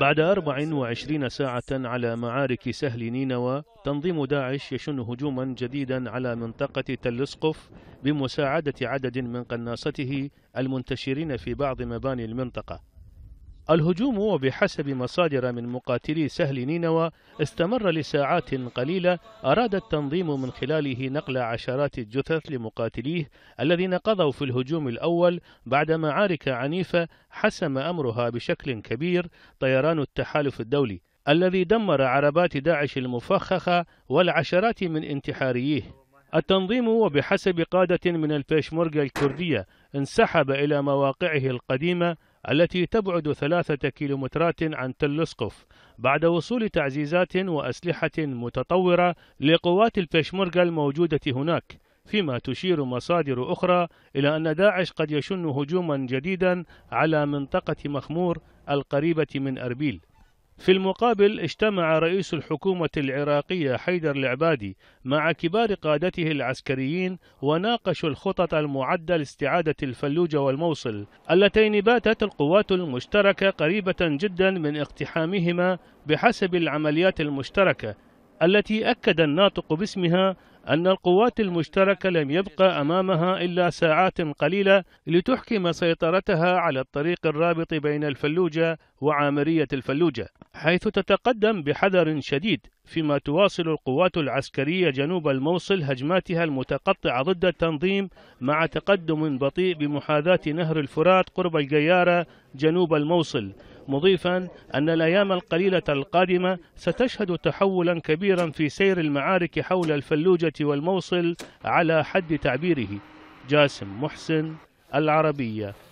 بعد 24 ساعة على معارك سهل نينوى تنظيم داعش يشن هجوما جديدا على منطقة تل اسقف بمساعدة عدد من قناصته المنتشرين في بعض مباني المنطقة الهجوم وبحسب مصادر من مقاتلي سهل نينوى استمر لساعات قليلة أراد التنظيم من خلاله نقل عشرات الجثث لمقاتليه الذين قضوا في الهجوم الأول بعد معارك عنيفة حسم أمرها بشكل كبير طيران التحالف الدولي الذي دمر عربات داعش المفخخة والعشرات من انتحارييه التنظيم وبحسب قادة من البيشمركة الكردية انسحب إلى مواقعه القديمة التي تبعد ثلاثة كيلومترات عن تل اسقف بعد وصول تعزيزات وأسلحة متطورة لقوات البيشمركة الموجودة هناك فيما تشير مصادر أخرى إلى أن داعش قد يشن هجوما جديدا على منطقة مخمور القريبة من أربيل في المقابل اجتمع رئيس الحكومة العراقية حيدر العبادي مع كبار قادته العسكريين وناقشوا الخطط المعدة لاستعادة الفلوجة والموصل اللتين باتت القوات المشتركة قريبة جدا من اقتحامهما بحسب العمليات المشتركة التي أكد الناطق باسمها أن القوات المشتركة لم يبقى أمامها إلا ساعات قليلة لتحكم سيطرتها على الطريق الرابط بين الفلوجة وعامرية الفلوجة حيث تتقدم بحذر شديد فيما تواصل القوات العسكرية جنوب الموصل هجماتها المتقطعة ضد التنظيم مع تقدم بطيء بمحاذاة نهر الفرات قرب الجيارة جنوب الموصل مضيفا أن الأيام القليلة القادمة ستشهد تحولا كبيرا في سير المعارك حول الفلوجة والموصل على حد تعبيره جاسم محسن العربية